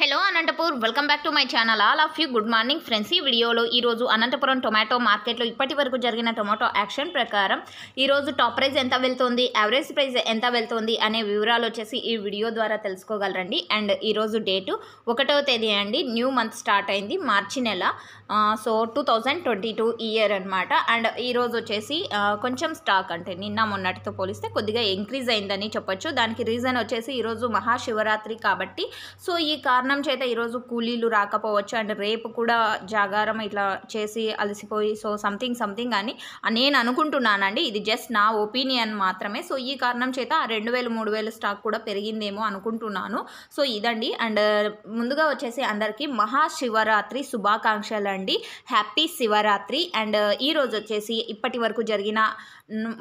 hello Anantapur welcome back to my channel all of you good morning friends ఈ వీడియోలో ఈరోజు Anantapuram tomato మార్కెట్లో ఇప్పటి వరకు జరిగిన టొమాటో యాక్షన్ ప్రకారం ఈరోజు టాప్ ప్రైస్ ఎంత వెళ్తుంది యావరేజ్ ప్రైస్ ఎంత వెళ్తుంది అనే వివరాలు వచ్చేసి ఈ వీడియో ద్వారా తెలుసుకోగలరండి అండ్ ఈరోజు డేటు ఒకటో తేదీ అండి న్యూ మంత్ స్టార్ట్ అయింది మార్చి నెల so two thousand twenty two year అనమాట అండ్ ఈరోజు వచ్చేసి కొంచెం స్టాక్ అంటే నిన్న మొన్నటితో పోలిస్తే కొద్దిగా ఇంక్రీజ్ అయిందని చెప్పొచ్చు దానికి రీజన్ వచ్చేసి ఈరోజు మహాశివరాత్రి కాబట్టి సో ఈ కారణం చేత ఈరోజు కూలీలు రాకపోవచ్చు అండ్ రేపు కూడా జాగారం ఇట్లా చేసి అలసిపోయి సో సంథింగ్ సంథింగ్ అని నేను అనుకుంటున్నానండి ఇది జస్ట్ నా ఒపీనియన్ మాత్రమే సో ఈ కారణం చేత ఆ రెండు వేలు మూడు వేలు స్టాక్ కూడా పెరిగిందేమో అనుకుంటున్నాను సో ఇదండి అండ్ ముందుగా వచ్చేసి అందరికీ మహాశివరాత్రి శుభాకాంక్షలు అండి హ్యాపీ శివరాత్రి అండ్ ఈరోజు వచ్చేసి ఇప్పటి వరకు జరిగిన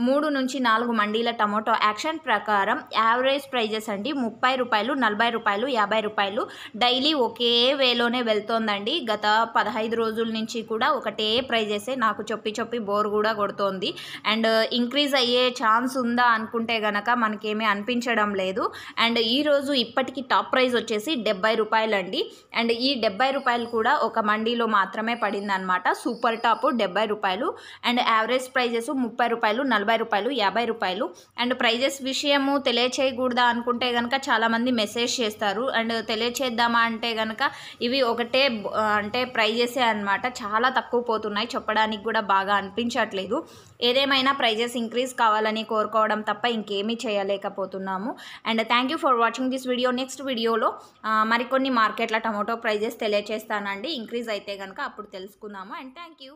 మూడు నుంచి నాలుగు మండీల టమోటో యాక్షన్ ప్రకారం యావరేజ్ ప్రైజెస్ అండి ముప్పై రూపాయలు నలభై రూపాయలు యాభై రూపాయలు డైలీ ఒకే వేలోనే వెళ్తోందండి గత పదహైదు రోజుల నుంచి కూడా ఒకటే ప్రైజెసే నాకు చొప్పి చొప్పి బోర్ కూడా కొడుతోంది అండ్ ఇంక్రీజ్ అయ్యే ఛాన్స్ ఉందా అనుకుంటే గనక మనకేమీ అనిపించడం లేదు అండ్ ఈరోజు ఇప్పటికీ టాప్ ప్రైజ్ వచ్చేసి డెబ్బై రూపాయలండి అండ్ ఈ డెబ్బై రూపాయలు కూడా ఒక మండీలో మాత్రమే పడిందనమాట సూపర్ టాప్ డెబ్బై రూపాయలు అండ్ యావరేజ్ ప్రైజెస్ ముప్పై రూపాయలు నలభై రూపాయలు యాభై రూపాయలు అండ్ ప్రైజెస్ విషయము తెలియచేయకూడదా అనుకుంటే కనుక చాలామంది మెసేజ్ చేస్తారు అండ్ తెలియచేద్దాం చేద్దామా అంటే కనుక ఇవి ఒకటే అంటే ట్రై చేసే అనమాట చాలా తక్కువ పోతున్నాయి చెప్పడానికి కూడా బాగా అనిపించట్లేదు ఏదేమైనా ప్రైజెస్ ఇంక్రీజ్ కావాలని కోరుకోవడం తప్ప ఇంకేమీ చేయలేకపోతున్నాము and thank you for watching this video next వీడియోలో మరికొన్ని మార్కెట్ల టమోటో ప్రైజెస్ తెలియచేస్తానండి ఇంక్రీజ్ అయితే కనుక అప్పుడు తెలుసుకుందాము అండ్ థ్యాంక్ యూ